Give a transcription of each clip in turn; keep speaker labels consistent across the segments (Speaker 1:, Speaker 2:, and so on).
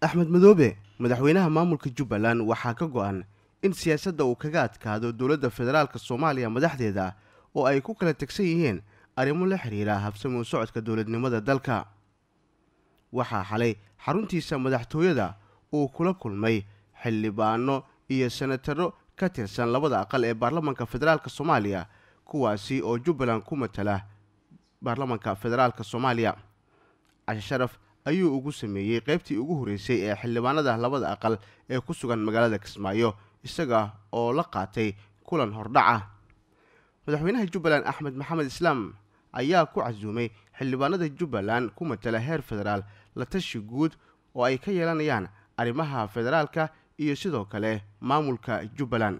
Speaker 1: axmed madoobe madaxweynaha maamulka jubbaland waxaa ka go-an in siyaasadda uu kaga adkaado dowladda federaalka soomaaliya madaxdeeda oo ay ku kala tegsan yihiin arrimo la xiriira habsamoo socodka dowladnimada dalka waxaa xalay xaruntiisa madaxtooyada uu kula kulmay xildhibaano iyo senataro ka tirsan labada aqal ee baarlamanka federaalka soomaaliya kuwaasi oo jubbaland ku matala baarlamanka federaalka soomaaliya cashisharaf ayuu ugu sameeyey qaybtii ugu horreysay ee xildhibaanada labada aqal ee ku sugan magaalada kismaayo isaga oo la qaatay kulan hordhaca madaxweynaha jubbaland axmed maxamed islaam ayaa ku casuumay xildhibaanada jubbaland ku matala heer federaal la tashi guud oo ay ka yeelanayaan arrimaha federaalka iyo sidoo kale maamulka jubbaland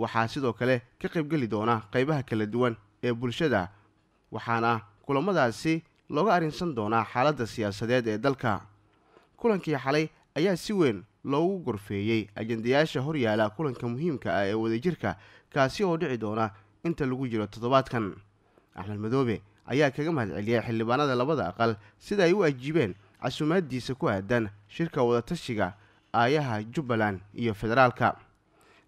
Speaker 1: waxaa sidoo kale ka qaybgeli doona qaybaha kala duwan ee bulshada waxaana kulamadaasi looga arrinsan doonaa xaaladda siyaasadeed ee dalka kulankii xalay ayaa si weyn loogu gorfeeyey ajendayaasha hor yaala kulanka muhiimka ah ee wadajirka kaasi oo dhici doona inta lagu jiro toddobaadkan axmed madoobe ayaa kaga mahad celiyay xildhibaanada labada aqal sida ay u ajiibeen casuumaadiisa ku aadan shirka wadatashiga aayaha jubbaland iyo federaalka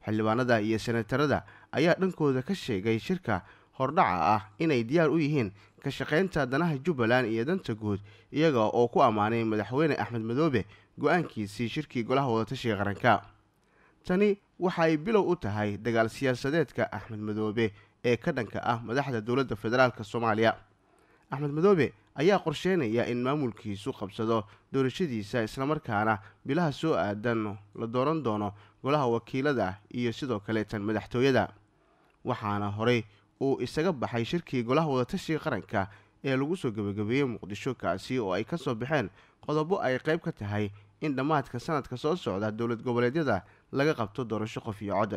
Speaker 1: xildhibaanada iyo senatarada ayaa dhankooda ka sheegay shirka hordhaca ah inay diyaar u yihiin ka shaqaynta danaha jubbaland iyo danta guud iyaga oo ku ammaanay madaxweyne axmed madoobe go-aankiisii shirkii golaha wadatashiga qaranka tani waxa ay bilow u tahay dagaal siyaasadeedka axmed madoobe ee ka dhanka ah madaxda dowladda federaalk soomaaliya axmed madoobe ayaa qorsheynaya in maamulkiisu qabsado doorashadiisa islamarkaana bilaha soo aadan la dooran doono golaha wakiilada iyo sidoo kale tan madaxtooyada waxaana horay uu isaga baxay shirkii golaha wadatashiga qaranka ee lagu soo gebagabeeyey muqdisho kaasi oo ay ka soo baxeen qodobo ay qayb ka tahay in dhammaadka sanadka soo socda dowlad goboleedyada laga qabto doorasho qof iyo cod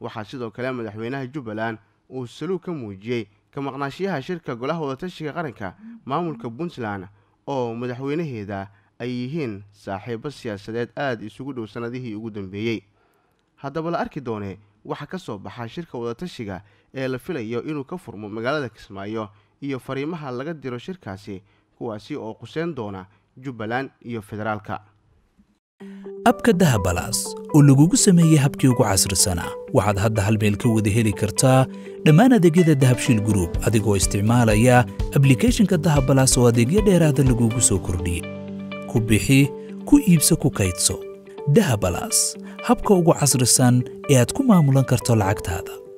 Speaker 1: waxaa sidoo kale madaxweynaha jubbaland uu saluug ka muujiyey ka maqnaashiyaha shirka golaha wadatashiga qaranka maamulka puntland oo madaxweynaheeda ay yihiin saaxiibo siyaasadeed aada isugu dhow sannadihii ugu dambeeyey haddaba la arki doonee waxaa ka soo baxa shirka wadatashiga ee la filayo inuu ka furmo magaalada kismaayo iyo fariimaha laga diro shirkaasi kuwaasi oo quseyn doona jubbaland iyo federaalka
Speaker 2: abka dahabalaas oo lagugu sameeyey habkii ugu casrisana waxaad hadda hal meel ka wada heli kartaa dhammaan adeegyada dahabshiil gruub adigoo isticmaalaya ablikeeshinka dahabalaas oo adeegyo dheeraada lagugu soo kordhiyey ku bixi ku iibso ku kaydso dahabalas habka ugu casrisan ee aad ku maamulan karto lacagtaada